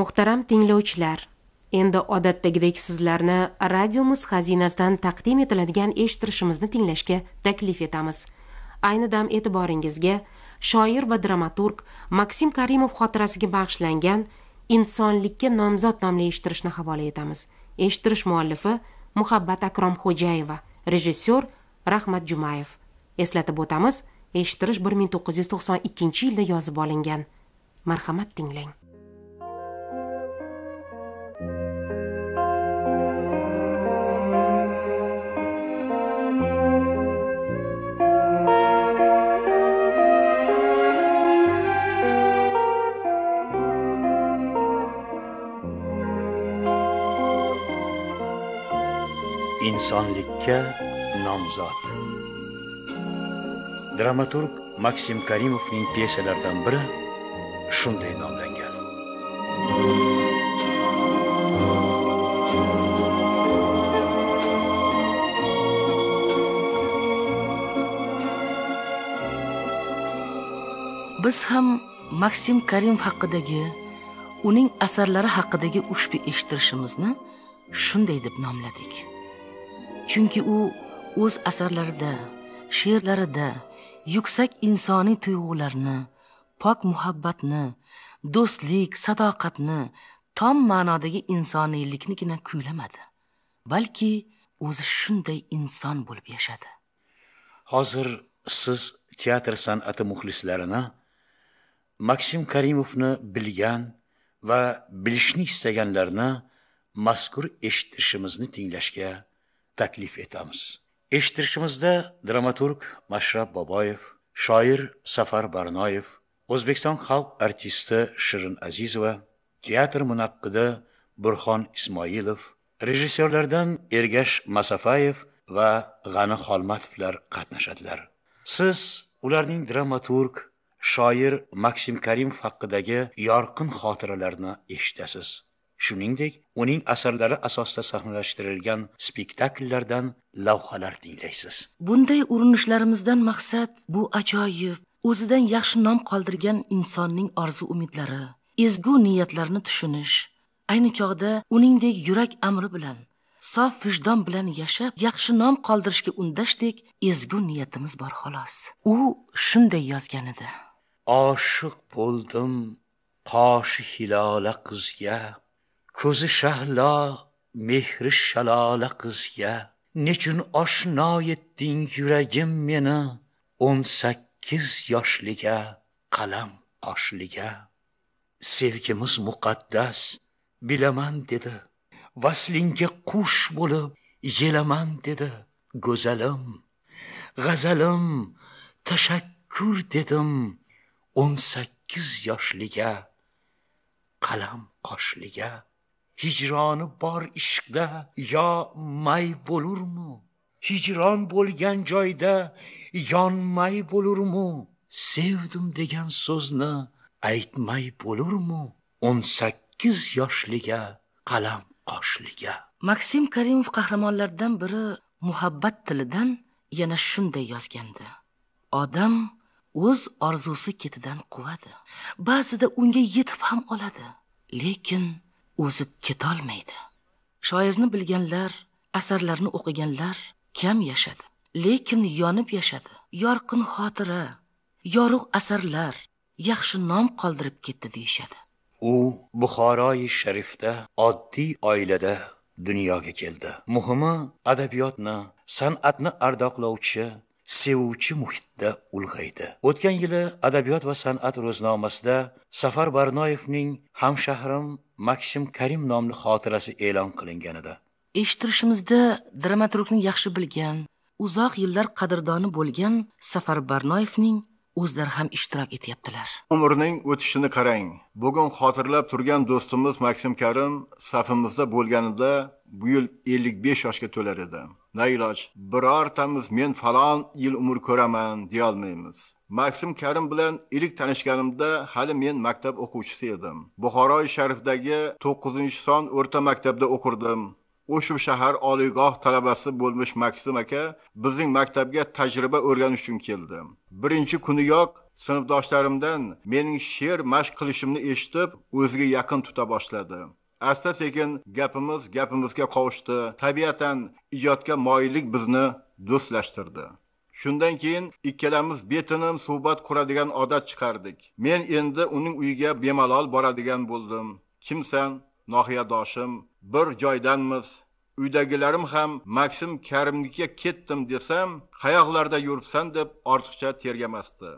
muhtaram tinglovchilar endi odatdagidek sizlarni radiomiz xazinasidan taqdim etiladigan eshittirishimizni tinglashga taklif etamiz ayni dam e'tiboringizga shoir va dramaturg maksim karimov xotirasiga bag'ishlangan insonlikka nomzod nomli eshittirishni havola etamiz eshittirish muallifi muhabbat akromxo'jayeva rejissyor rahmat jumayev eslatib o'tamiz eshittirish 1992 yilda yozib olingan marhamat tinglang insonlikka nomzod dramaturg maksim karimovning pyesalaridan biri shunday nomlangan biz ham maksim karimov haqidagi uning asarlari haqidagi ushbu eshittirishimizni shunday deb nomladik chunki u o'z asarlarida she'rlarida yuksak insoniy tuyg'ularni pok muhabbatni do'stlik sadoqatni tom ma'nodagi insoniyliknigina kuylamadi balki o'zi shunday inson bo'lib yashadi hozir siz teatr san'ati muxlislarini maksim karimovni bilgan va bilishni istaganlarni mazkur eshittirishimizni tinglashga taklif etamiz eshittirishimizda dramaturg mashrab boboyev shoir safar barnoyev o'zbekiston xalq artisti shirin azizova teatr munaqqidi burxon ismoilov rejissyorlardan ergash masafayev va g'ani xolmatovlar qatnashadilar siz ularning dramaturg shoir maksim karimov haqidagi yorqin xotiralarni eshitasiz shuningdek uning asarlari asosida sahnalashtirilgan spektakllardan lavhalar tinglaysiz bunday urinishlarimizdan maqsad bu ajoyib o'zidan yaxshi nom qoldirgan insonning orzu umidlari ezgu niyatlarini tushunish ayni chog'da uningdek yurak amri bilan sof vijdon bilan yashab yaxshi nom qoldirishga undashdek ezgu niyatimiz bor xolos u shunday yozgan edi oshiq bo'ldim qoshi hilola qizga ko'zi shahlo mehri shalola qizga nechun oshno etding yuragim meni o'n sakkiz yoshliga qalam qoshliga sevgimiz muqaddas bilaman dedi vaslingga qush bo'lib yelaman dedi go'zalim g'azalim tashakkur dedim o'n sakkiz yoshliga qalam qoshliga hijroni bor ishqda yo may bo'lurmi hijron bo'lgan joyda yonmay bo'lurmi sevdim degan so'zni aytmay bo'lurmi o'n sakkiz yoshliga qalam qoshliga maksim karimov qahramonlardan biri muhabbat tilidan yana shunday yozgandi odam o'z orzusi ketidan quvadi ba'zida unga yetib ham oladi lekin o'zib ketolmaydi shoirni bilganlar asarlarini o'qiganlar kam yashadi lekin yonib yashadi yorqin xotira yorug' asarlar yaxshi nom qoldirib ketdi deyishadi u buxoroyi sharifda oddiy oilada dunyoga keldi muhimi adabiyotni san'atni ardoqlovchi sevuvchi muhitda ulg'aydi o'tgan yili adabiyot va san'at ro'znomasida safar barnoyevning hamshahrim maksim karim nomli xotirasi e'lon qilingan edi eshittirishimizda dramaturgni yaxshi bilgan uzoq yillar qadrdoni bo'lgan safar barnoyevning o'zlari ham ishtirok etyaptilar umrning o'tishini qarang bugun xotirlab turgan do'stimiz maksim karim safimizda bo'lganida bu yil 55 yoshga to'lar edi nailoj birortamiz men falon yil umr ko'raman deyolmaymiz maksim karim bilan ilk tanishganimda hali men maktab o'quvchisi edim buxoroi sharifdagi to'qqizinchi son o'rta maktabda o'qirdim o'sha shahar oliygoh talabasi bo'lmish maksim aka bizning maktabga tajriba o'rganish uchun keldi birinchi kuniyoq sinfdoshlarimdan mening she'r mashq qilishimni eshitib o'ziga yaqin tuta boshladi asta sekin gapimiz gapimizga qovushdi tabiatan ijodga moyillik bizni do'stlashtirdi shundan keyin ikkalamiz betinim suhbat quradigan odat chiqardik men endi uning uyiga bemalol boradigan bo'ldim kimsan nohiyadoshim bir joydanmiz uydagilarim ham maksim karimnikiga ketdim desam qayoqlarda yuribsan deb ortiqcha tergamasdi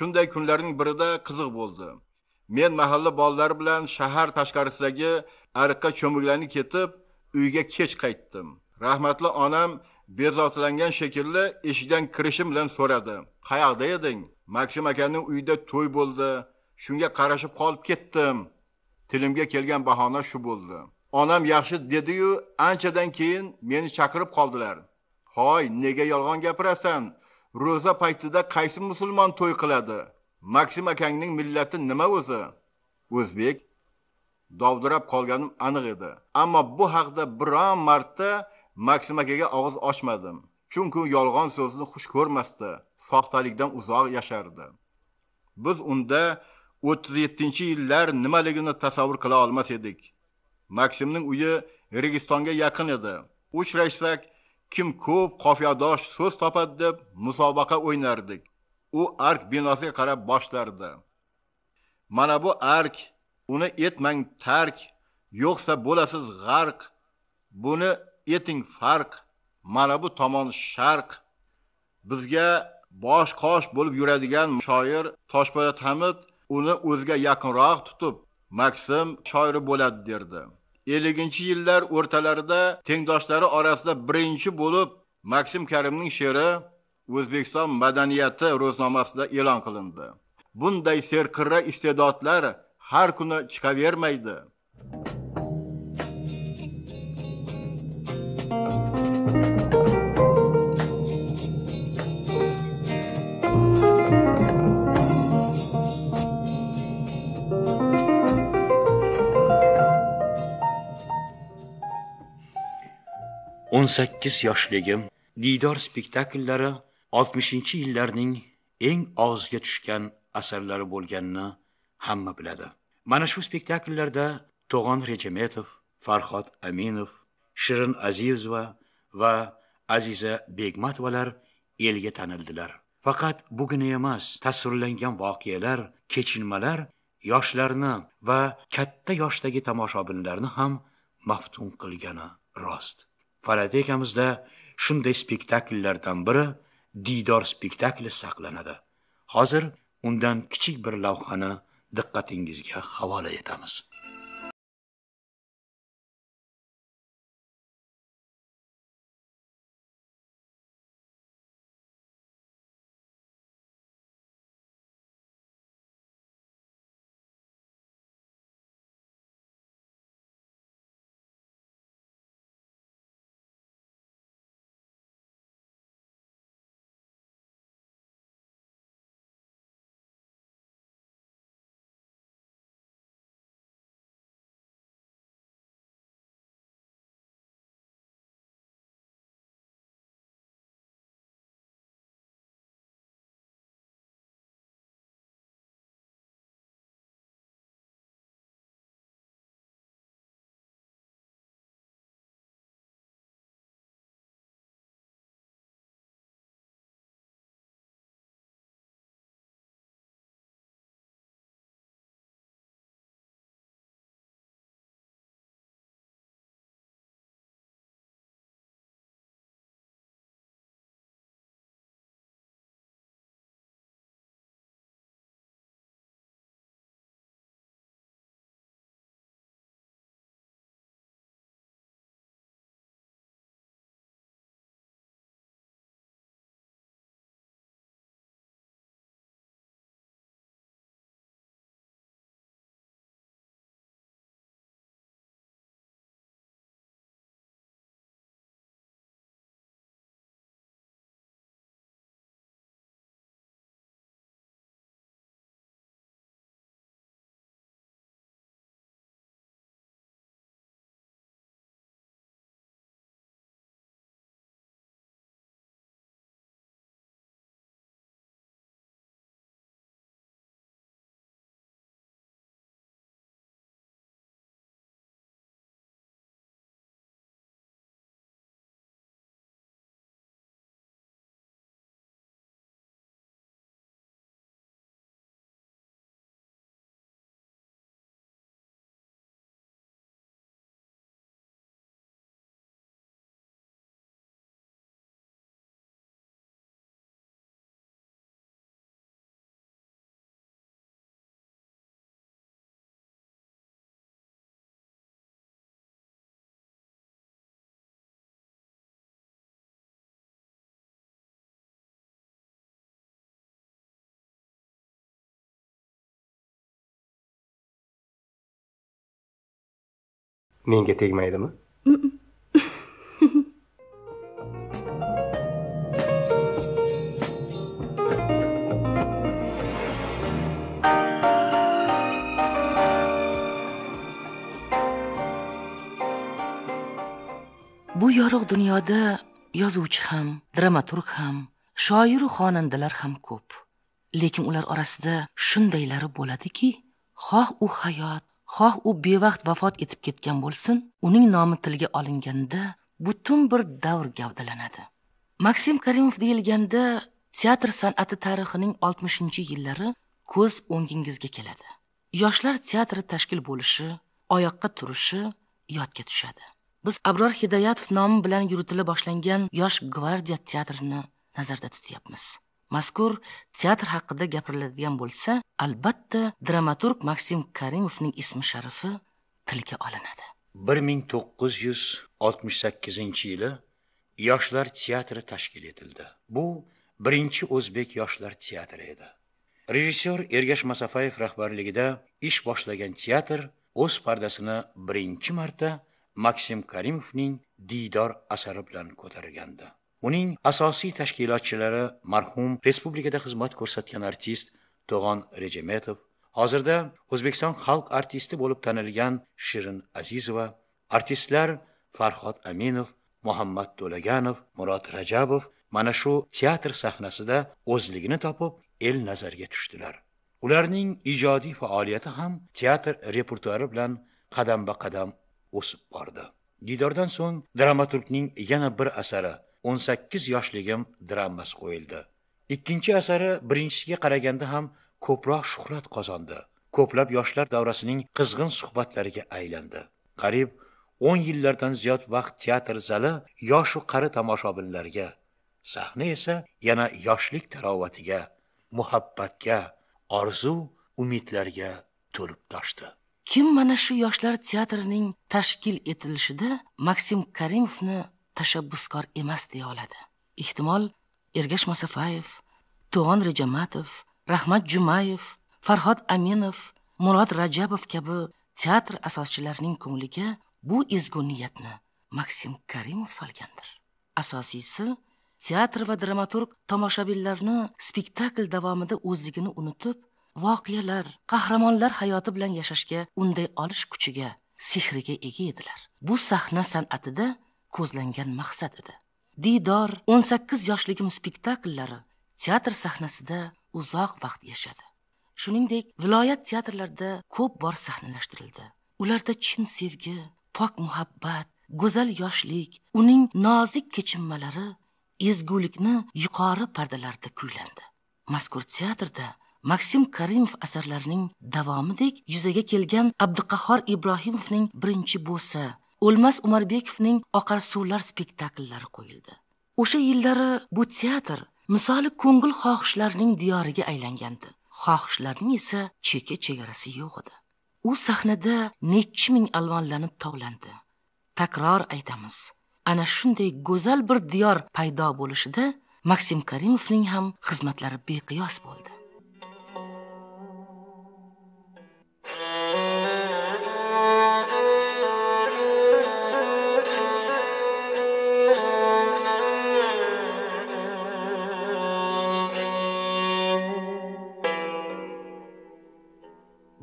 shunday kunlarning birida qiziq bo'ldi men mahalla bolalari bilan shahar tashqarisidagi ariqqa cho'milganib ketib uyga kech qaytdim rahmatli onam bezovtalangan shekilli eshikdan kirishim bilan so'radi qayoqda eding maksim akaning uyida to'y bo'ldi shunga qarashib qolib ketdim tilimga kelgan bahona shu bo'ldi onam yaxshi dediyu anchadan keyin meni chaqirib qoldilar hoy nega yolg'on gapirasan ro'za paytida qaysi musulmon to'y qiladi maksim akangning millati nima o'zi o'zbek dovdirab qolganim aniq edi ammo bu haqda biron marta maksim akaga og'iz ochmadim chunki u yolg'on so'zni xush ko'rmasdi soxtalikdan uzoq yashardi biz unda 37 yillar nimaligini tasavvur qila olmas edik maksimning uyi registonga yaqin edi uchrashsak kim ko'p qofiyadosh so'z topadi deb musobaqa o'ynardik u ark binosiga qarab boshlardi mana bu ark uni etmang tark yo'qsa bo'lasiz g'arq buni eting farq mana bu tomon sharq bizga bosh qosh bo'lib yuradigan shoir toshpo'lat hamid uni o'ziga yaqinroq tutib maksim shoiri bo'ladi derdi elliginchi yillar o'rtalarida tengdoshlari orasida birinchi bo'lib maksim karimning she'ri O'zbekiston madaniyati ro'znomasida e'lon qilindi. Bunday serqirra iste'dodlar har kuni chiqavermaydi. o'n sakkiz yoshligim diydor spektakllari oltmishinchi yillarning eng og'ziga tushgan asarlari bo'lganini hamma biladi mana shu spektakllarda to'g'on rejametov farhod aminov shirin azizova va aziza begmatovalar elga tanildilar faqat bugina emas tasvirlangan voqealar kechinmalar yoshlarni va katta yoshdagi tomoshabinlarni ham maftun qilgani rost faradekamizda shunday spektakllardan biri diydor spektakli saqlanadi hozir undan kichik bir lavhani diqqatingizga havola etamiz menga tegmaydimi bu yorug' dunyoda yozuvchi ham dramaturg ham shoiru xonandalar ham ko'p lekin ular orasida shundaylari bo'ladiki xoh u hayot xoh u bevaqt vafot etib ketgan bo'lsin uning nomi tilga olinganda butun bir davr gavdalanadi maksim karimov deyilganda teatr san'ati tarixining oltmishinchi yillari ko'z o'ngingizga keladi yoshlar teatri tashkil bo'lishi oyoqqa turishi yodga tushadi biz abror hidoyatov nomi bilan yuritila boshlangan yosh gvardiya teatrini nazarda tutyapmiz mazkur teatr haqida gapiriladigan bo'lsa albatta dramaturg maksim karimovning ismi sharifi tilga olinadi 1968 yili yoshlar teatri tashkil etildi bu birinchi o'zbek yoshlar teatri edi rejissyor ergash masafayev rahbarligida ish boshlagan teatr o'z pardasini birinchi marta maksim karimovning diydor asari bilan ko'targandi uning asosiy tashkilotchilari marhum respublikada xizmat ko'rsatgan artist to'g'on rejametov hozirda o'zbekiston xalq artisti bo'lib tanilgan shirin azizova artistlar farhod aminov muhammad to'laganov murod rajabov mana shu teatr sahnasida o'zligini topib el nazariga tushdilar ularning ijodiy faoliyati ham teatr repertuari bilan qadam ba qadam o'sib bordi didordan so'ng dramaturgning yana bir asari 18 yoshligim dramasi qo'yildi ikkinchi asari birinchisiga qaraganda ham ko'proq shuhrat qozondi ko'plab yoshlar davrasining qizg'in suhbatlariga aylandi qariyb 10 yillardan ziyod vaqt teatr zali yoshu qari tomoshabinlarga sahna esa yana yoshlik tarovatiga muhabbatga orzu umidlarga to'lib toshdi kim mana shu yoshlar teatrining tashkil etilishida maksim karimovni tashabbuskor emas deya oladi ehtimol ergash masafayev to'g'on rejamatov rahmat jumayev farhod aminov murod rajabov kabi teatr asoschilarining ko'ngliga bu ezgu niyatni maksim karimov solgandir asosiysi teatr va dramaturg tomoshabinlarni spektakl davomida o'zligini unutib voqealar qahramonlar hayoti bilan yashashga unday olish kuchiga sehriga ega edilar bu sahna san'atida ko'zlangan maqsad edi diydor 18 yoshligim spektakllari teatr sahnasida uzoq vaqt yashadi shuningdek viloyat teatrlarida ko'p bor sahnalashtirildi ularda chin sevgi pok muhabbat go'zal yoshlik uning nozik kechinmalari ezgulikni yuqori pardalarda kuylandi mazkur teatrda maksim karimov asarlarining davomidek yuzaga kelgan abduqahhor ibrohimovning birinchi bo'sa o'lmas umarbekovning oqar suvlar spektakllari qo'yildi o'sha yillari bu teatr misoli ko'ngil xohishlarining diyoriga aylangandi xohishlarning esa cheka chegarasi yo'q edi u sahnada nechi ming alvonlanib tovlandi takror aytamiz ana shunday go'zal bir diyor paydo bo'lishida maksim karimovning ham xizmatlari beqiyos bo'ldi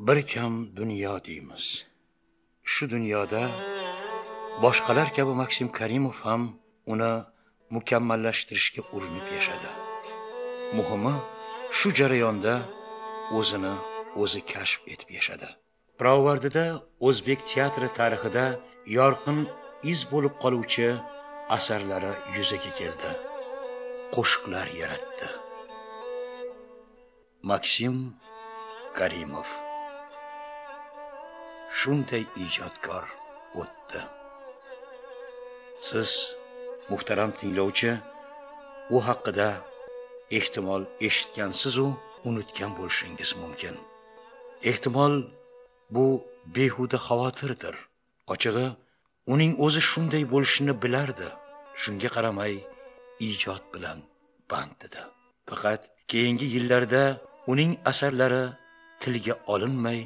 bir kam dunyo deymiz shu dunyoda boshqalar kabi maksim karimov ham uni mukammallashtirishga urinib yashadi muhimi shu jarayonda o'zini o'zi kashf etib yashadi pirovardida o'zbek teatri tarixida yorqin iz bo'lib qoluvchi asarlari yuzaga keldi qo'shiqlar yaratdi maksim karimov shunday ijodkor o'tdi siz muhtaram tinglovchi u haqida ehtimol eshitgansiz unutgan bo'lishingiz mumkin ehtimol bu behuda xavotirdir ochig'i uning o'zi shunday bo'lishini bilardi shunga qaramay ijod bilan band edi faqat keyingi yillarda uning asarlari tilga olinmay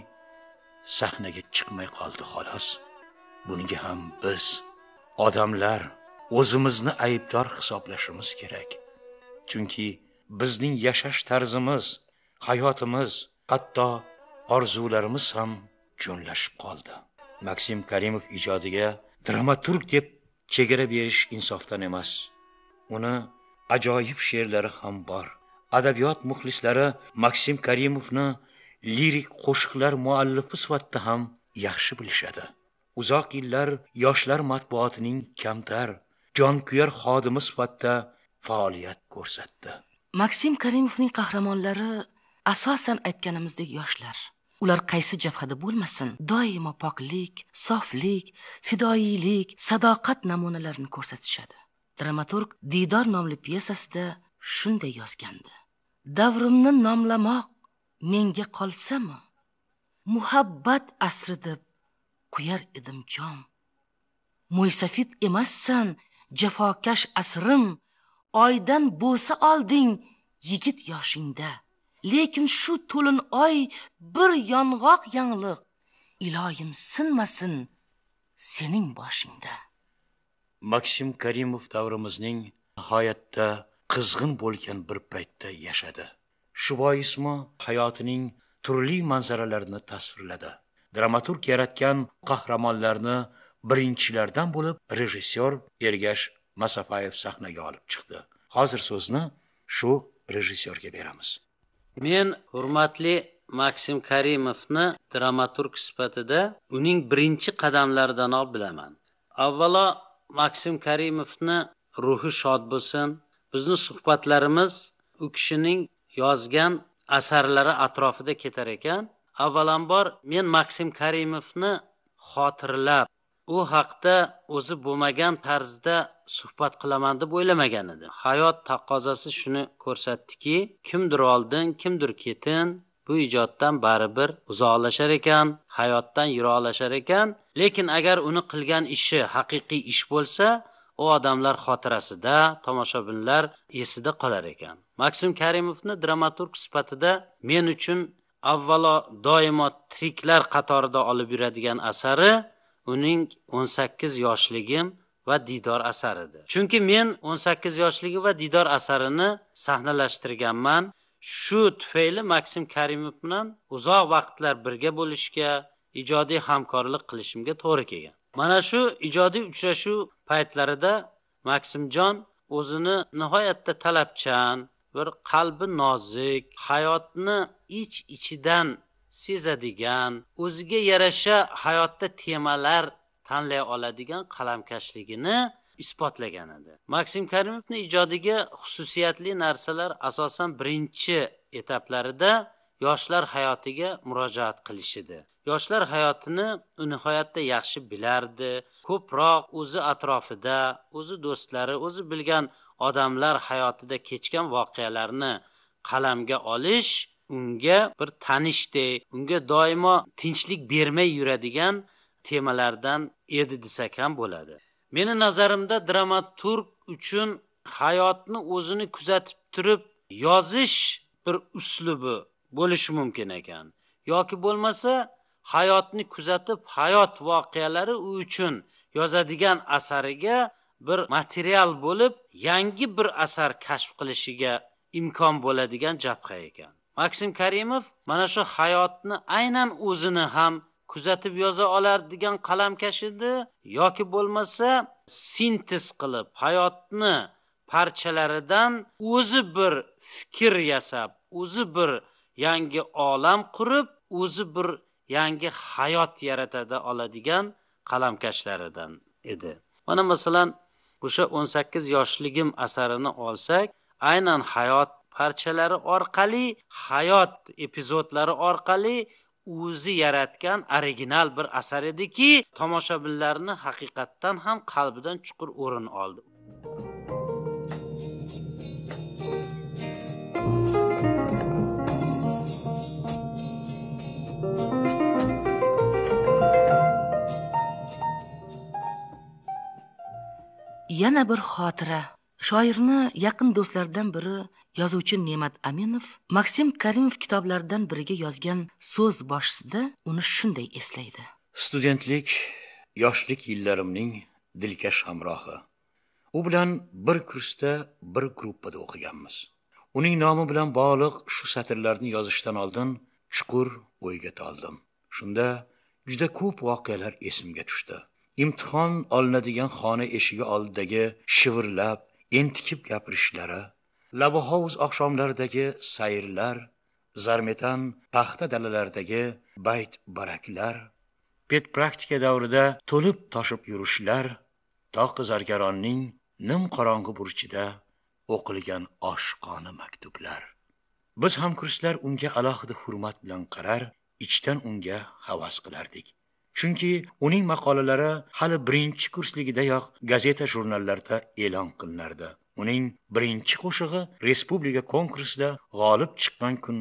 sahnaga chiqmay qoldi xolos bunga ham biz odamlar o'zimizni aybdor hisoblashimiz kerak chunki bizning yashash tarzimiz hayotimiz hatto orzularimiz ham jo'nlashib qoldi maksim karimov ijodiga dramaturg deb chegara berish insofdan emas uni ajoyib she'rlari ham bor adabiyot muxlislari maksim karimovni lirik qo'shiqlar muallifi sifatida ham yaxshi bilishadi. Uzoq yillar yoshlar matbuotining kamtar, jonkuyar xodimi sifatida faoliyat ko'rsatdi. Maksim Karimovning qahramonlari asosan aytganimizdek yoshlar. Ular qaysi jabhada bo'lmasin, doimo poklik, soflik, fidoyilik, sadoqat namunalarini ko'rsatishadi. Dramaturg Didor nomli pyesasida shunday yozgandi. Davrimni nomlamoq menga qolsami muhabbat asri deb quyar edim jon mo'ysafid emassan jafokash asrim oydan bo'sa olding yigit yoshingda lekin shu to'lin oy bir yong'oq yangliq iloyim sinmasin sening boshingda maksim karimov davrimizning nihoyatda qizg'in bo'lgan bir paytda yashadi shu boismi hayotining turli manzaralarini tasvirladi dramaturg yaratgan qahramonlarni birinchilardan bo'lib rejissyor ergash masafayev sahnaga olib chiqdi hozir so'zni shu rejissyorga beramiz men hurmatli maksim karimovni dramaturg sifatida uning birinchi qadamlaridanoq bilaman avvalo maksim karimovni ruhi shod bo'lsin bizni suhbatlarimiz u kishining yozgan asarlari atrofida ketar ekan avvalambor men maksim karimovni xotirlab u haqda o'zi bo'lmagan tarzda suhbat qilaman deb o'ylamagan edi hayot taqozosi shuni ko'rsatdiki kimdir oldin kimdir ketin bu ijoddan baribir uzoqlashar ekan hayotdan yiroqlashar ekan lekin agar uni qilgan ishi haqiqiy ish bo'lsa u odamlar xotirasida tomoshabinlar esida qolar ekan maksim karimovni dramaturg sifatida men uchun avvalo doimo tiriklar qatorida olib yuradigan asari uning 18 yoshligim va diydor asaridir chunki men 18 yoshligi va diydor asarini sahnalashtirganman shu tufayli maksim karimov bilan uzoq vaqtlar birga bo'lishga ijodiy hamkorlik qilishimga to'g'ri kelgan mana shu ijodiy uchrashuv paytlarida maksimjon o'zini nihoyatda talabchan bir qalbi nozik hayotni ich ichidan sezadigan o'ziga yarasha hayotda temalar tanlay oladigan qalamkashligini isbotlagan edi maksim karimovni ijodiga xususiyatli narsalar asosan birinchi etaplarida yoshlar hayotiga murojaat edi yoshlar hayotini nihoyatda yaxshi bilardi ko'proq o'zi atrofida o'zi do'stlari o'zi bilgan odamlar hayotida kechgan voqealarni qalamga olish unga bir tanishdek unga doimo tinchlik bermay yuradigan temalardan edi desak ham bo'ladi meni nazarimda dramaturg uchun hayotni o'zini kuzatib turib yozish bir uslubi bo'lishi mumkin ekan yoki bo'lmasa hayotni kuzatib hayot voqealari u uchun yozadigan asariga bir material bo'lib yangi bir asar kashf qilishiga imkon bo'ladigan jabha ekan maksim karimov mana shu hayotni aynan o'zini ham kuzatib yoza degan qalamkash edi yoki bo'lmasa sintez qilib hayotni parchalaridan o'zi bir fikr yasab o'zi bir yangi olam qurib o'zi bir yangi hayot yaratada oladigan qalamkashlaridan edi mana masalan o'sha o'n sakkiz yoshligim asarini olsak aynan hayot parchalari orqali hayot epizodlari orqali o'zi yaratgan original bir asar ediki tomoshabinlarni haqiqatdan ham qalbidan chuqur o'rin oldi yana bir xotira shoirni yaqin do'stlaridan biri yozuvchi ne'mat aminov maksim karimov kitoblaridan biriga yozgan so'z boshida uni shunday eslaydi studentlik yoshlik yillarimning dilkash hamrohi u bilan bir kursda bir gruppada o'qiganmiz uning nomi bilan bog'liq shu satrlarni yozishdan oldin chuqur o'yga toldim shunda juda ko'p voqealar esimga tushdi imtihon olinadigan xona eshigi oldidagi shivirlab entikib gapirishlari labi hovuz oqshomlaridagi sayrlar zarmetan paxta dalalaridagi bayt baraklar ped praktika davrida to'lib toshib yurishlar toq zargaronning nim qorong'i burchida o'qilgan oshqoni maktublar biz hamkurslar unga alohida hurmat bilan qarar ichdan unga havas qilardik chunki uning maqolalari hali birinchi kursligidayoq gazeta jurnallarda e'lon qilinardi uning birinchi qo'shig'i respublika konkursida g'olib chiqqan kun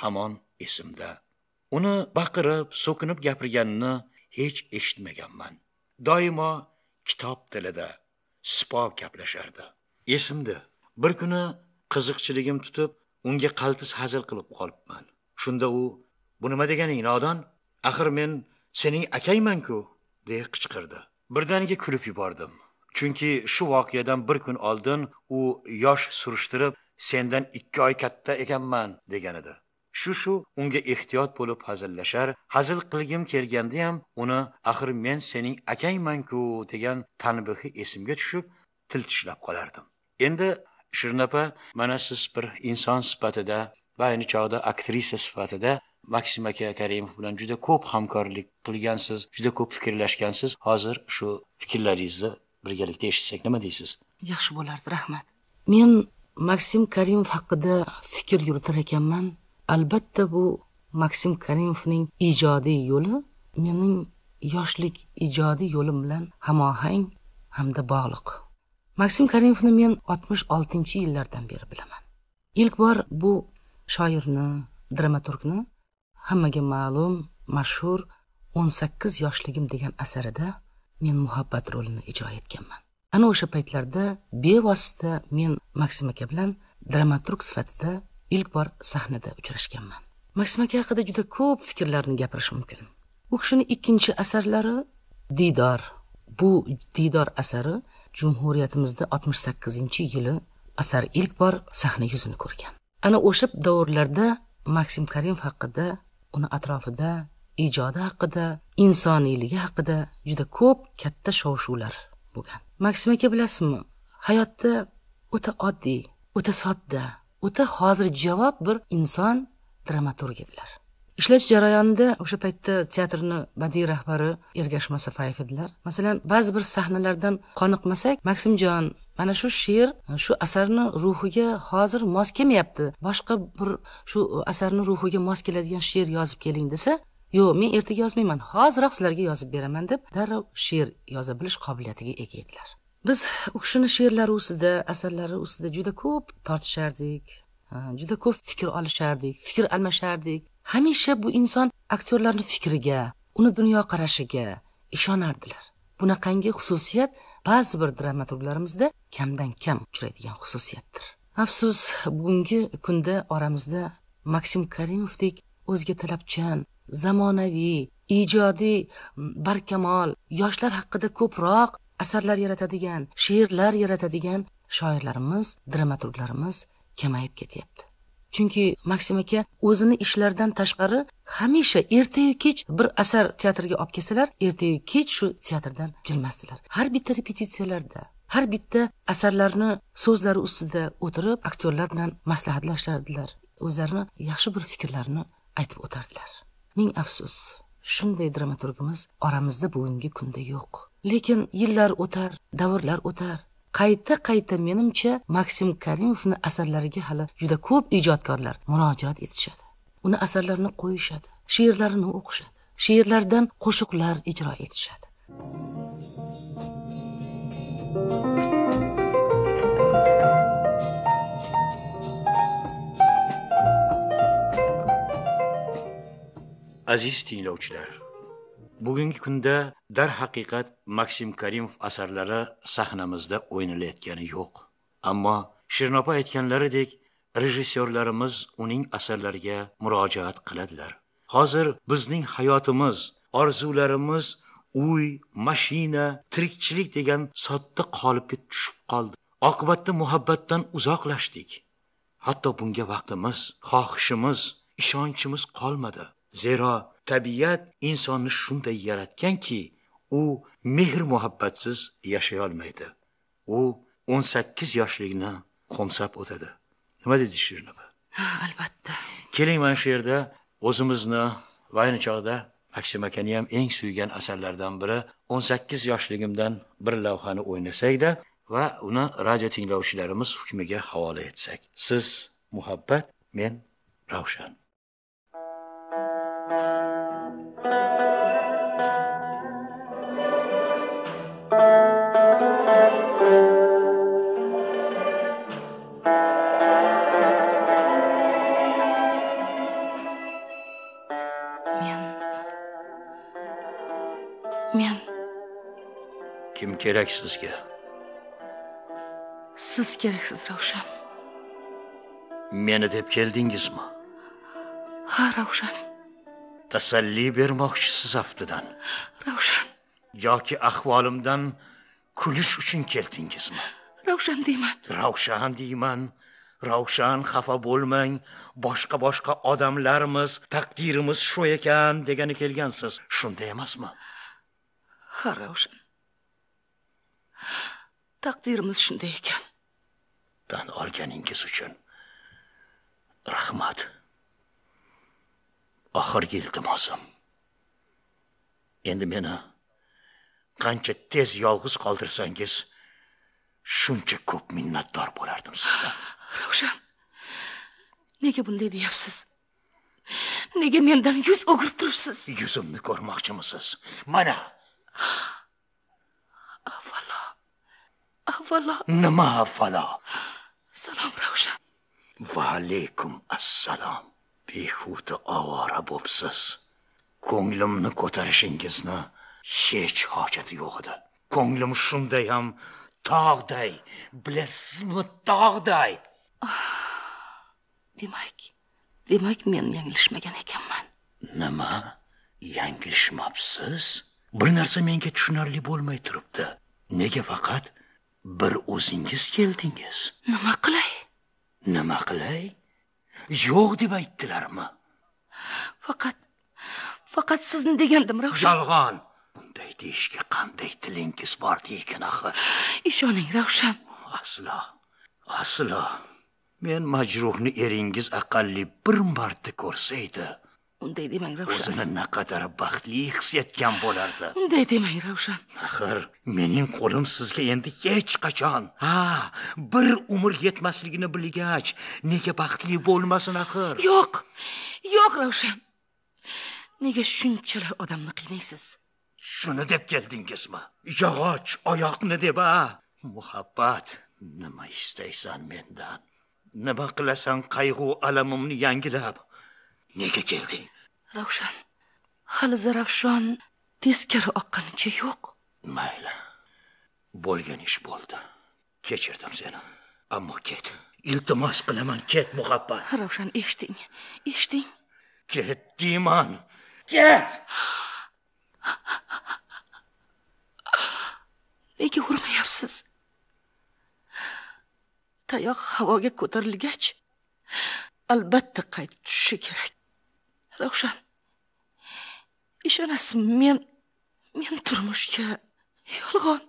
hamon esimda uni baqirib so'kinib gapirganini hech eshitmaganman doimo kitob tilida sipo gaplashardi esimda bir kuni qiziqchiligim tutib unga qaltis hazil qilib qolibman shunda u bu nima deganing nodon axir men sening akangman deya qichqirdi. Birdaniga kulib yubordim. Chunki shu voqeadan bir kun oldin u yosh surishtirib, sendan 2 oy katta ekanman degan edi. shu shu unga ehtiyot bo'lib hazillashar hazil qilgim kelganda ham uni axir men sening akangmanku degan tanbihi esimga tushib til tishlab qolardim endi shirin opa mana siz bir inson sifatida va ayni chog'da aktrisa sifatida maksim aka karimov bilan juda ko'p hamkorlik qilgansiz juda ko'p fikrlashgansiz hozir shu fikrlaringizni birgalikda eshitsak nima deysiz yaxshi bo'lardi rahmat men maksim karimov haqida fikr yuritar ekanman albatta bu maksim karimovning ijodiy yo'li mening yoshlik ijodiy yo'lim bilan hamohang hamda bog'liq maksim karimovni men oltmish oltinchi yillardan beri bilaman ilk bor bu shoirni dramaturgni hammaga ma'lum mashhur 18 yoshligim degan asarida men muhabbat rolini ijro etganman ana o'sha paytlarda bevosita men maksim aka bilan dramaturg sifatida ilk bor sahnada uchrashganman maksim aka haqida juda ko'p fikrlarni gapirish mumkin u kishini ikkinchi asarlari diydor bu diydor asari jumhuriyatimizda 68 yili asar ilk bor sahna yuzini ko'rgan ana o'sha davrlarda maksim karimov haqida uni atrofida ijodi haqida insoniyligi haqida juda ko'p katta shov shuvlar bo'lgan maksim aka bilasizmi hayotda o'ta oddiy o'ta sodda o'ta hozir javob bir inson dramaturg edilar ishlash jarayonida o'sha paytda teatrni badiiy rahbari ergash masafayev edilar masalan ba'zi bir sahnalardan qoniqmasak maksimjon mana shu she'r shu asarni ruhiga hozir mos kelmayapti boshqa bir shu asarni ruhiga mos keladigan she'r yozib keling desa yo'q men ertaga yozmayman hoziroq sizlarga yozib beraman deb darrov she'r yoza bilish qobiliyatiga ega edilar biz u kishini she'rlari ustida asarlari ustida juda ko'p tortishardik juda ko'p fikr olishardik fikr almashardik hamisha bu inson aktyorlarni fikriga uni dunyoqarashiga ishonardilar bunaqangi xususiyat ba'zi bir dramaturglarimizda kamdan kam uchraydigan xususiyatdir afsus bugungi kunda oramizda maksim karimovdek o'ziga talabchan zamonaviy ijodiy barkamol yoshlar haqida ko'proq asarlar yaratadigan she'rlar yaratadigan shoirlarimiz dramaturglarimiz kamayib ketyapti chunki maksim aka o'zini ishlaridan tashqari hamisha ertayu kech bir asar teatrga olib kelsalar ertayu kech shu teatrdan jilmasdilar har bitta repetitsiyalarda har bitta asarlarni so'zlari ustida o'tirib aktyorlar bilan maslahatlashardilar o'zlarini yaxshi bir fikrlarini aytib o'tardilar ming afsus shunday dramaturgimiz oramizda bugungi kunda yo'q lekin yillar o'tar davrlar o'tar qayta qayta menimcha maksim karimovni asarlariga hali juda ko'p ijodkorlar murojaat etishadi uni asarlarini qo'yishadi she'rlarini o'qishadi she'rlardan qo'shiqlar ijro etishadi aziz tinglovchilar bugungi kunda darhaqiqat maksim karimov asarlari sahnamizda o'ynalayotgani yo'q ammo shirnopa aytganlaridek rejissyorlarimiz uning asarlariga murojaat qiladilar hozir bizning hayotimiz orzularimiz uy mashina tirikchilik degan sodda qolipga tushib qoldi oqibatda muhabbatdan uzoqlashdik hatto bunga vaqtimiz xohishimiz ishonchimiz qolmadi zero tabiat insonni shunday yaratganki u mehr muhabbatsiz yashay olmaydi u 18 yoshligini qo'msab o'tadi nima dedi ha albatta keling mana shu yerda o'zimizni va ayni chog'da aksim akani ham eng suygan asarlaridan biri 18 yoshligimdan bir lavhani o'ynasakda va uni radio tinglovchilarimiz hukmiga havola etsak siz muhabbat men ravshan kim kerak sizga siz keraksiz ravshan meni deb keldingizmi ha ravshan tasalli bermoqchisiz aftidan ravshan yoki ahvolimdan kulish uchun keldingizmi ravshan deyman ravshan deyman ravshan xafa bo'lmang boshqa boshqa odamlarmiz taqdirimiz shu ekan degani kelgansiz shunday emasmi ha ravshan Taqdirimiz shunday ekan. Tan olganingiz uchun rahmat. Oxirgi iltimosim. Endi meni qancha tez yolg'iz qoldirsangiz, shuncha ko'p minnatdor bo'lardim sizdan. Ravshan, nega bunday deyapsiz? Nega mendan yuz o'girib turibsiz? Yuzimni ko'rmoqchimisiz? Mana avvalo nima avvalo salom ravshan va alaykum assalom behuda ovora bo'libsiz ko'nglimni ko'tarishingizni hech hojati yo'q edi ko'nglim shunday ham tog'day bilasizmi tog'day demak demak men yanglishmagan ekanman nima yanglishmabsiz bir narsa menga tushunarli bo'lmay turibdi nega faqat bir o'zingiz keldingiz nima qilay nima qilay yo'q deb aytdilarmi faqat faqat sizni degandim ravshan yolg'on bunday deyishga qanday tilingiz bor deykin axir ishoning ravshan aslo aslo men majruhni eringiz aqalli bir marta ko'rsaydi unday demang ravshan o'zini naqadar baxtli his etgan bo'lardi unday demang ravshan axir mening qo'lim sizga endi hech qachon ha bir umr yetmasligini bilgach nega baxtli bo'lmasin axir yo'q yo'q ravshan nega shunchalar odamni qiynaysiz shuni deb keldingizmi yog'och oyoqni deb a muhabbat nima istaysan mendan nima qilasan qayg'u alamimni yangilab nega kelding ravshan hali zarafshon teskari oqqanicha yo'q mayli bo'lgan ish bo'ldi kechirdim seni ammo ket iltimos qilaman ket muhabbat ravshan eshiting eshiting ket deyman ket nega urmayapsiz tayoq havoga ko'tarilgach albatta qaytib tushishi kerak Равшан, ishonasizmi men men turmushga yolg'on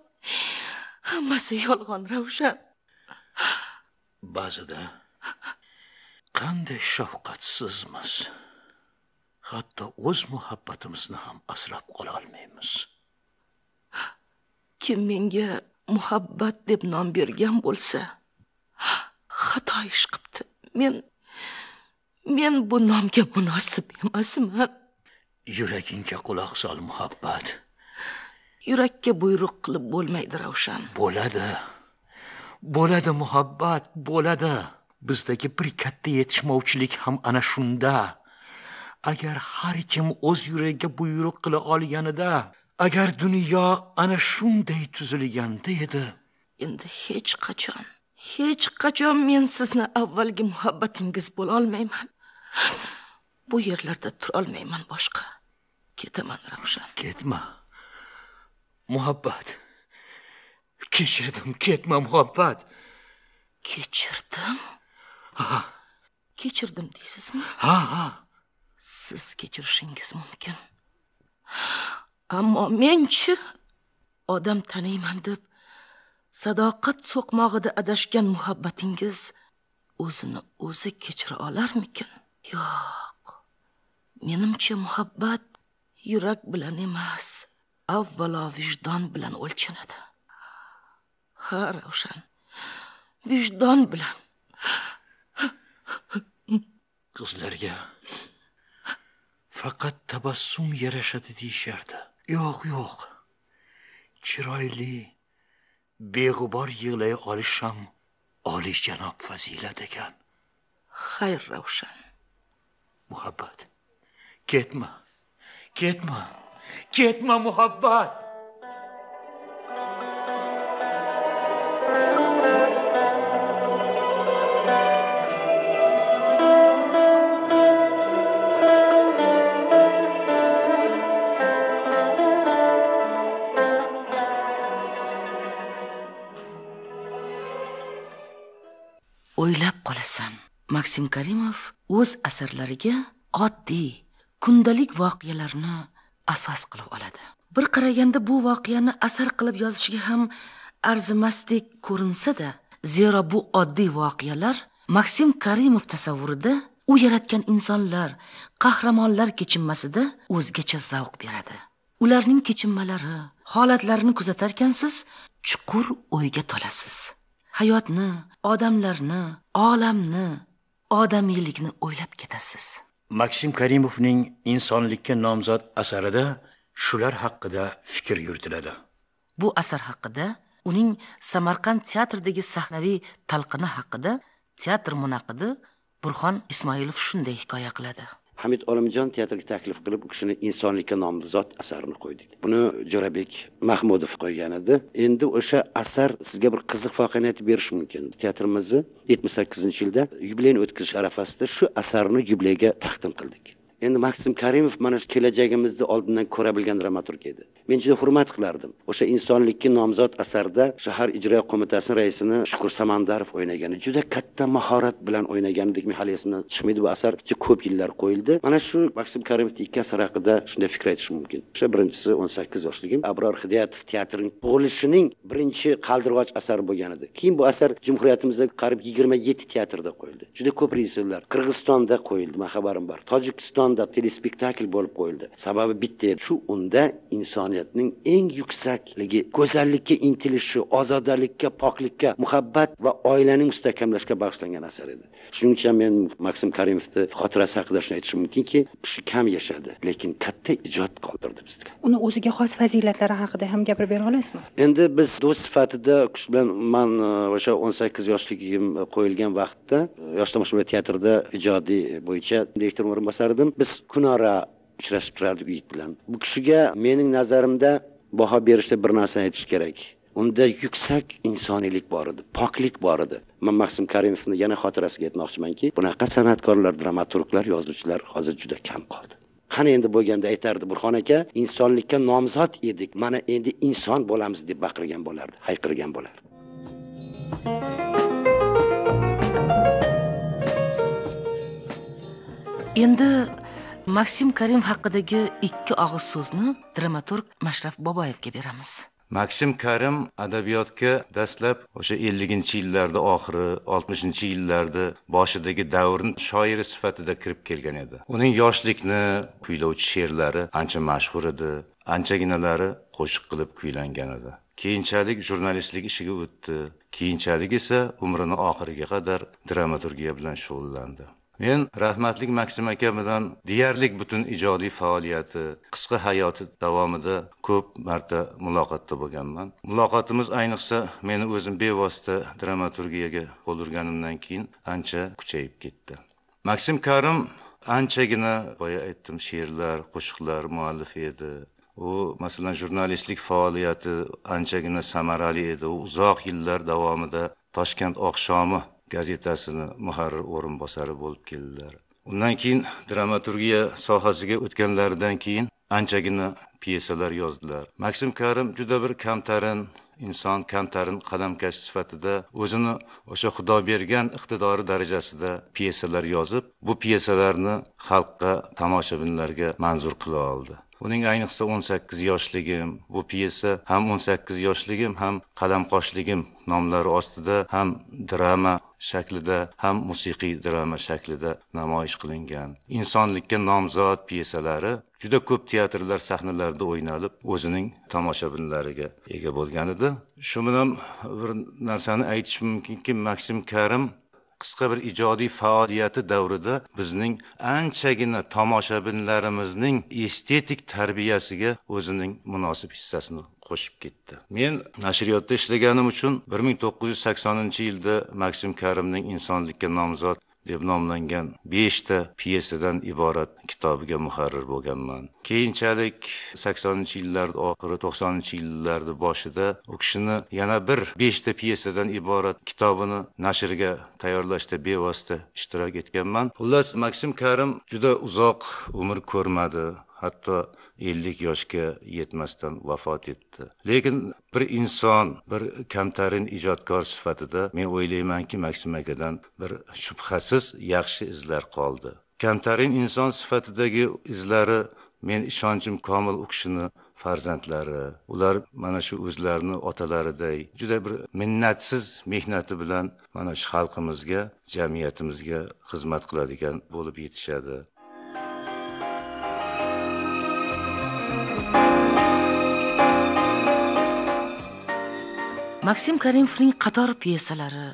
hammasi yolg'on ravshan ba'zida qanday shafqatsizmiz hatto o'z muhabbatimizni ham asrab qololmaymiz kim menga muhabbat deb nom bergan bo'lsa xato ish qilibdi men men bu nomga munosib emasman yuragingga quloq sol muhabbat yurakka buyruq qilib bo'lmaydi ravshan bo'ladi bo'ladi muhabbat bo'ladi bizdagi bir katta yetishmovchilik ham ana shunda agar har kim o'z yuragiga buyruq qila olganida agar dunyo ana shunday tuzilganda edi endi hech qachon hech qachon men sizni avvalgi muhabbatingiz bo'la olmayman bu yerlarda turolmayman boshqa ketaman ravshan ketma muhabbat kechirdim ketma muhabbat kechirdim ha kechirdim deysizmi ha ha siz kechirishingiz mumkin ammo menchi odam taniyman deb sadoqat so'qmog'ida adashgan muhabbatingiz o'zini o'zi kechira olarmikin yo'q menimcha muhabbat yurak bilan emas avvalo vijdon bilan o'lchanadi ha ravshan vijdon bilan qizlarga faqat tabassum yarashadi deyishardi yo'q yo'q chiroyli beg'ubor yig'lay olish ham oliyjanob fazilat ekan xayr ravshan muhabbet. Gitme. Gitme. Gitme muhabbet. maksim karimov o'z asarlariga oddiy kundalik voqealarni asos qilib oladi bir qaraganda bu voqeani asar qilib yozishga ham arzimasdek ko'rinsa da zero bu oddiy voqealar maksim karimov tasavvurida u yaratgan insonlar qahramonlar kechinmasida o'zgacha zavq beradi ularning kechinmalari holatlarini kuzatarkansiz chuqur o'yga tolasiz hayotni odamlarni olamni odamiylikni o'ylab ketasiz maksim karimovning insonlikka nomzod asarida shular haqida fikr yuritiladi bu asar haqida uning samarqand teatridagi sahnaviy talqini haqida teatr munaqidi burxon ismoilov shunday hikoya qiladi hamid olimjon teatrga taklif qilib u kishini insonlikka nomli zot asarini qo'ydik buni jo'rabek mahmudov qo'ygan edi endi o'sha asar sizga bir qiziq voqeani berishi mumkin teatrimizni yetmish sakkizinchi yilda yubileyni o'tkazish arafasida shu asarni yubileyga taqdim qildik endi maksim karimov mana shu kelajagimizni oldindan ko'ra bilgan dramaturg edi men juda hurmat qilardim o'sha insonlikka nomzod asarda shahar ijro qo'mitasi raisini shukur samandarov o'ynagani juda katta mahorat bilan o'ynaganidek men hali esimdan chiqmaydi bu asar juda ko'p yillar qo'yildi mana shu maksim karimovni ikki asari haqida shunday fikr aytish mumkin o'sha birinchisi o'n sakkiz yoshligim abror hidoyatov teatrining tug'ilishining birinchi qaldirg'och asari bo'lgan edi keyin bu asar jumhuriyatimizda qariyb yigirma yetti teatrda qo'yildi juda ko'p rejissyorlar qirg'izistonda qo'yildi man xabarim bor tojikistonda telespektakl bo'lib qo'yildi sababi bitta edi shu unda inson insoniyatning eng yuksakligi go'zallikka intilishi ozodalikka poklikka muhabbat va oilani mustahkamlashga bag'ishlangan asar edi shuning uchun men maksim karimovni xotirasi haqida shuni aytishim mumkinki kishi kam yashadi lekin katta ijod qoldirdi bizga uni o'ziga xos fazilatlari haqida ham gapirib bera olasizmi endi biz do'st sifatida kishi bilan man e, o'sha o'n sakkiz yoshligim qo'yilgan vaqtda e, yosh tomoshabinlar teatrida ijodiy bo'yicha direktor o'rinbosari edim biz kunora uchrashib turardik yigit bilan bu kishiga mening nazarimda baho berishda bir narsani aytish kerak unda yuksak insoniylik bor edi poklik bor edi man maksim karimovni yana xotirasiga aytmoqchimanki bunaqa san'atkorlar dramaturglar yozuvchilar hozir juda kam qoldi qani endi bo'lganda aytardi burxon aka insonlikka nomzod edik mana endi inson bo'lamiz deb baqirgan bo'lardi hayqirgan bo'lardi endi maksim karim haqidagi ikki og'iz so'zni dramaturg mashraf boboyevga beramiz maksim karim adabiyotga dastlab o'sha elliginchi yillarda oxiri oltmishinchi yillarda boshidagi davrni shoiri sifatida kirib kelgan edi uning yoshlikni kuylovchi she'rlari ancha mashhur edi anchaginalari qo'shiq qilib kuylangan edi keyinchalik jurnalistlik ishiga o'tdi keyinchalik esa umrini oxiriga qadar dramaturgiya bilan shug'ullandi men rahmatlik maksim aka bilan deyarli butun ijodiy faoliyati qisqa hayoti davomida ko'p marta muloqotda bo'lganman muloqotimiz ayniqsa meni o'zim bevosita dramaturgiyaga qo'l urganimdan keyin ancha kuchayib ketdi maksim karim anchagina boya aytdim she'rlar qo'shiqlar muallifi edi u masalan jurnalistlik faoliyati anchagina samarali edi u uzoq yillar davomida toshkent oqshomi gazetasini muharrir o'rinbosari bo'lib keldilar undan keyin dramaturgiya sohasiga o'tganlaridan keyin anchagina pyesalar yozdilar maksim karim juda bir kamtarin inson kamtarin qalamkash sifatida o'zini o'sha xudo bergan iqtidori darajasida pyesalar yozib bu pyesalarni xalqqa tomoshabinlarga manzur qila oldi uning ayniqsa o'n sakkiz yoshligim bu pyesa ham o'n sakkiz yoshligim ham qalamqoshligim nomlari ostida ham drama shaklida ham musiqiy drama shaklida namoyish qilingan insonlikka nomzod pyesalari juda ko'p teatrlar sahnalarida o'ynalib o'zining tomoshabinlariga ega bo'lgan edi shu bilan bir narsani aytish mumkinki maksim karim qisqa bir ijodiy faoliyati davrida bizning anchagina tomoshabinlarimizning estetik tarbiyasiga o'zining munosib hissasini qo'shib ketdi men nashriyotda ishlaganim uchun bir ming to'qqiz yuz saksoninchi yilda maksim karimning insonlikka nomzod deb nomlangan beshta pyesadan iborat kitobiga muharrir bo'lganman keyinchalik saksoninchi yillarni oxiri to'qsoninchi yillarni boshida u kishini yana bir beshta pyesadan iborat kitobini nashrga tayyorlashda bevosita ishtirok etganman xullas maksim karim juda uzoq umr ko'rmadi hatto ellik yoshga yetmasdan vafot etdi lekin bir inson bir kamtarin ijodkor sifatida men o'ylaymanki maksim akadan bir shubhasiz yaxshi izlar qoldi kamtarin inson sifatidagi izlari men ishonchim komil u kishini farzandlari ular mana shu o'zlarini otalariday juda bir minnatsiz mehnati bilan mana shu xalqimizga jamiyatimizga xizmat qiladigan bo'lib yetishadi maksim karimovning qator pyesalari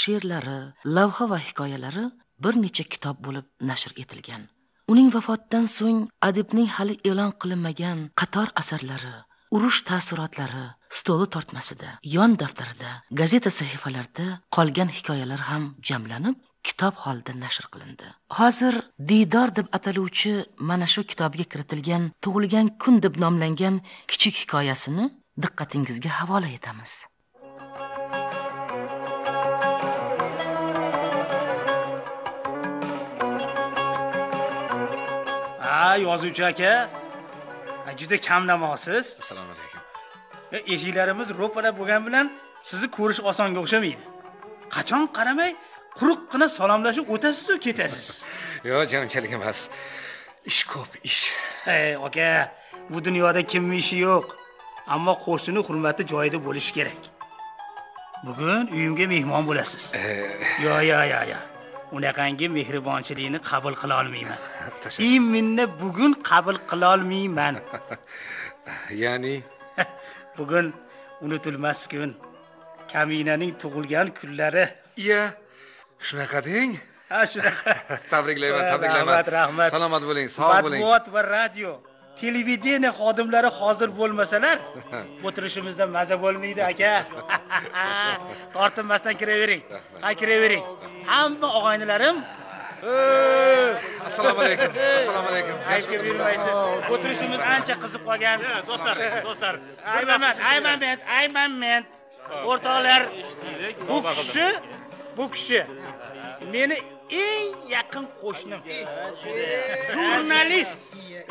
she'rlari lavha va hikoyalari bir necha kitob bo'lib nashr etilgan uning vafotidan so'ng adibning hali e'lon qilinmagan qator asarlari urush taassurotlari stoli tortmasida yon daftarida gazeta sahifalarida qolgan hikoyalar ham jamlanib kitob holida nashr qilindi hozir diydor deb ataluvchi mana shu kitobga kiritilgan tug'ilgan kun deb nomlangan kichik hikoyasini diqqatingizga havola etamiz ha yozuvchi aka juda kamlamosiz assalomu alaykum eshiklarimiz ro'para bo'lgani bilan sizni ko'rish osonga o'xshamaydi qachon qaramay quruqqina salomlashib o'tasizu ketasiz yo'q jamchilik emas ish ko'p ish ey aka bu dunyoda kimni ishi yo'q ammo qo'shni hurmati joyida bo'lishi kerak bugun uyimga mehmon bo'lasiz yo yo yo yo unaqangi mehribonchilikni qabul qila olmayman iminni bugun qabul qila olmayman ya'ni bugun unutilmas kun kaminaning tug'ilgan kunlari iya shunaqa deng ha shunaqa tabriklayman tabriklayman rahmat rahmat salomat bo'ling sog' bo'ling matbuot va radio televideniya xodimlari hozir bo'lmasalar o'tirishimizdan maza bo'lmaydi aka tortinmasdan kiravering ha kiravering hamma og'aynilarim assalomu alaykum assalomu alaykum aybga bermaysiz o'tirishimiz ancha qiziq qolgan do'stlar do'stlar ayman aymanment aymanment o'rtoqlar bu kishi bu kishi meni eng yaqin qo'shnim jurnalist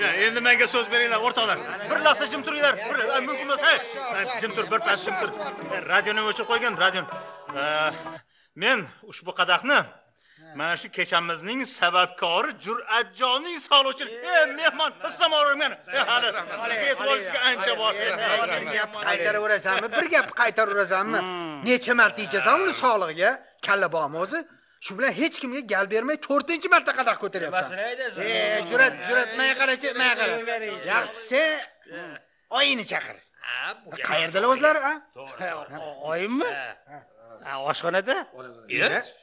endi menga so'z beringlar o'rtoqlar bir lahza jim turinglar bir mumkin emas jim tur bir pas jim tur radioni o'chirib qo'ygan radion men ushbu qadaqni mana shu kechamizning sababkori jur'atjonning sog'lig'i uchun ey mehmon istamorman meni hali sizga e'tiboringizga ancha bor bir gap qaytaraveransanmi bir gap qaytaraveransanmi hmm. necha marta ichasan uni sog'lig'iga kalla bormi o'zi shu bilan hech kimga gal bermay 4-chi marta qadaq ko'taryapsan. E, jur'at, jur'at, menga qarachi, menga qara. Yaxshi, sen oyini chaqir. Ha, bu qayerdalar o'zlari, oyinmi? Oyimmi? Ha, oshxonada?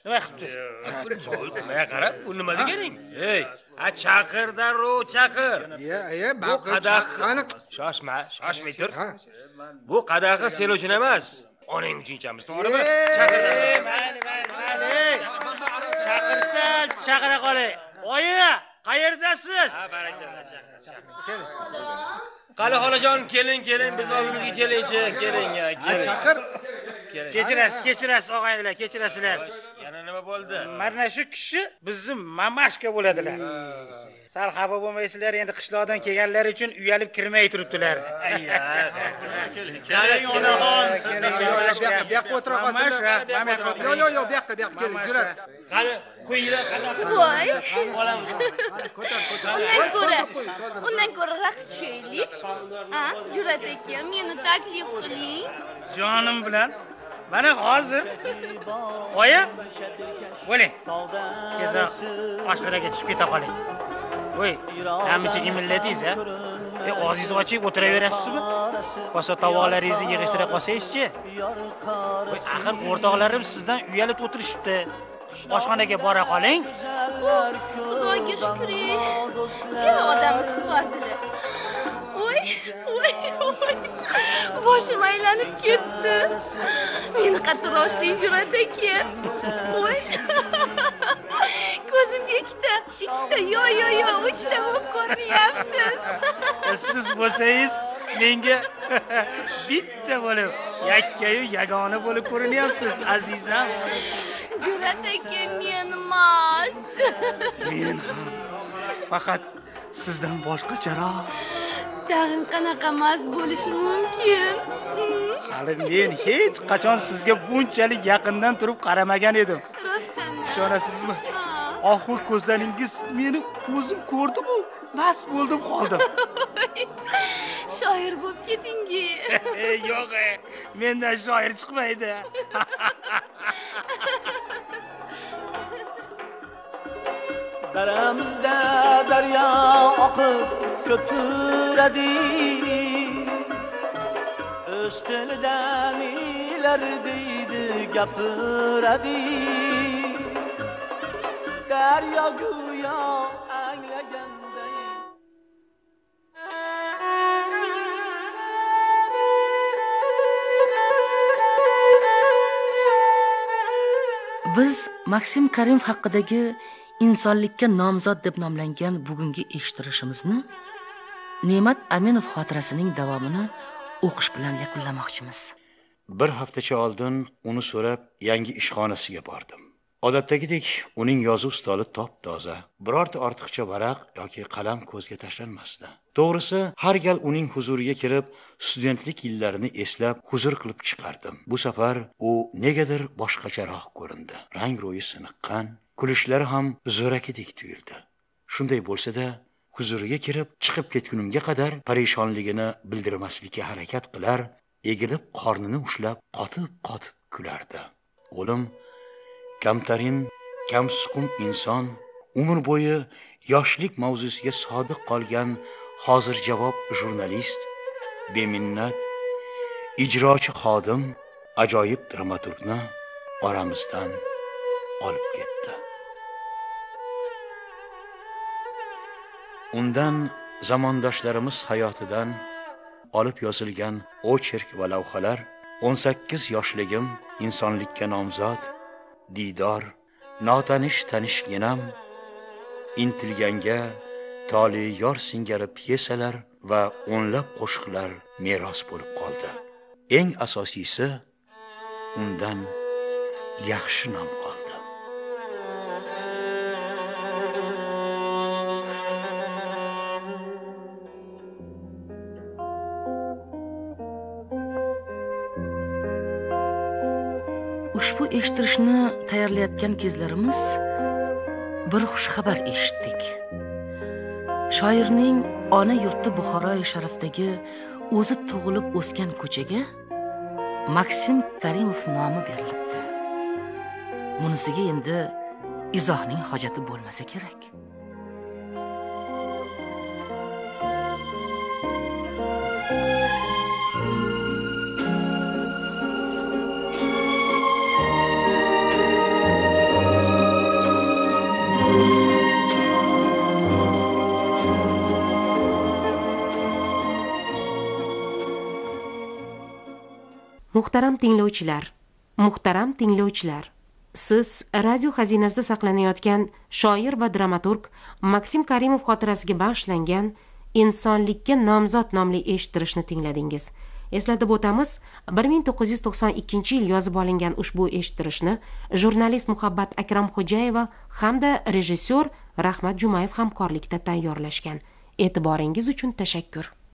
Nima qildi? Menga qara, bu nima deganing? Ey, ha chaqir darrov chaqir. Ye, ya, bu qani? Shoshma, shoshmay tur. Bu qadoqni sen uchun emas, onang uchun ichamiz, to'g'rimi? Chaqir. Mayli, mayli, mayli. sal chaqira qolay. Oyi, qayerdasiz? Ha, barakalla chaqir. Qali xolajon, keling, keling, biz oldimizga kelingchi, keling, keling. Chaqir. Kechirasiz, kechirasiz og'aynilar, kechirasizlar. Yana nima bo'ldi? Mana shu kishi bizni mamashka bo'ladilar. Sal xafa bo'lmaysizlar, endi qishloqdan kelganlar uchun uyalib kirmay turibdilar. Keling, onaxon. Keling, bu yoqqa, bu yoqqa o'tira qolsanglar. Yo'q, yo'q, bu yoqqa, bu yoqqa keling, jur'at. Qani, qo'yinglar qanaqa voy olamiz undan ko'ra undan ko'ra raqs tushaylik a jur'at aka meni taklif qiling jonim bilan mana hozir oyi bo'ling tezroq oshxonaga chiqib keta qoling voy namicha imilladingiz a e og'zingizni ochib o'tiraverasizmi kosa tovoqlaringizni yig'ishtira qolsangizchi voy axir o'rtoqlarim sizdan uyalib o'tirishibdi oshxonaga bora qoling xudoga shukr ja odam siqvordilar voy voy voy boshim aylanib ketdi meni qatroshli jur'at aka voy ko'zimga ikkita ikkita yo yo yo uchta bo'lib ko'rinyapsiz siz bo'lsangiz menga bitta bo'lib yakkayu yagona bo'lib ko'rinyapsiz azizam jo'rat aka men emas men ham faqat sizdan boshqacharoq tag'in qanaqa emas bo'lishi mumkin hali men hech qachon sizga bunchalik yaqindan turib qaramagan edim rostdanmi ishonasizmi ohu ko'zlaringiz meni o'zim ko'rdimu mast bo'ldim qoldim shoir bo'lib ketingi yo'q mendan e, shoir chiqmaydi daramizda daryo oqib ko'piradi o'z tilidan ilar deydi gapiradi daryo go'yo anglagan biz maksim karimov haqidagi insonlikka nomzod deb nomlangan bugungi eshittirishimizni ne'mat aminov xotirasining davomini o'qish bilan yakunlamoqchimiz bir haftacha oldin uni so'rab yangi ishxonasiga bordim odatdagidek uning yozuv stoli top toza birorta ortiqcha varaq yoki qalam ko'zga tashlanmasdi to'g'risi har gal uning huzuriga kirib studentlik yillarini eslab huzur qilib chiqardim bu safar u negadir boshqacharoq ko'rindi rang ro'yi siniqqan kulishlari ham zo'rakidek tuyuldi shunday bo'lsa-da, huzuriga kirib chiqib ketgunimga qadar parishonligini bildirmaslikka harakat qilar egilib qornini ushlab qotib qotib kulardi o'lim kamtarin kamsuqum inson umr bo'yi yoshlik mavzusiga sodiq qolgan hozir javob jurnalist beminnat ijrochi xodim ajoyib dramaturgni oramizdan olib ketdi undan zamondoshlarimiz hayotidan olib yozilgan ocherk va lavhalar 18 yoshligim insonlikka nomzod diydor notanish tanishginam intilganga toli yor singari pyesalar va o'nlab qo'shiqlar meros bo'lib qoldi eng asosiysi undan yaxshi nom qoldi tayyorlayotgan kezlarimiz bir xush xabar eshitdik shoirning ona yurti buxoroy sharifdagi o'zi tug'ilib o'sgan ko'chaga maksim karimov nomi berilibdi bunisiga endi izohning hojati bo'lmasa kerak muhtaram tinglovchilar muhtaram tinglovchilar siz radio xazinasida saqlanayotgan shoir va dramaturg maksim karimov xotirasiga bag'ishlangan insonlikka nomzod nomli eshittirishni tingladingiz eslatib o'tamiz 1992 yil yozib olingan ushbu eshittirishni jurnalist muhabbat akramxo'jayeva hamda rejissyor rahmat jumayev hamkorlikda tayyorlashgan e'tiboringiz uchun tashakkur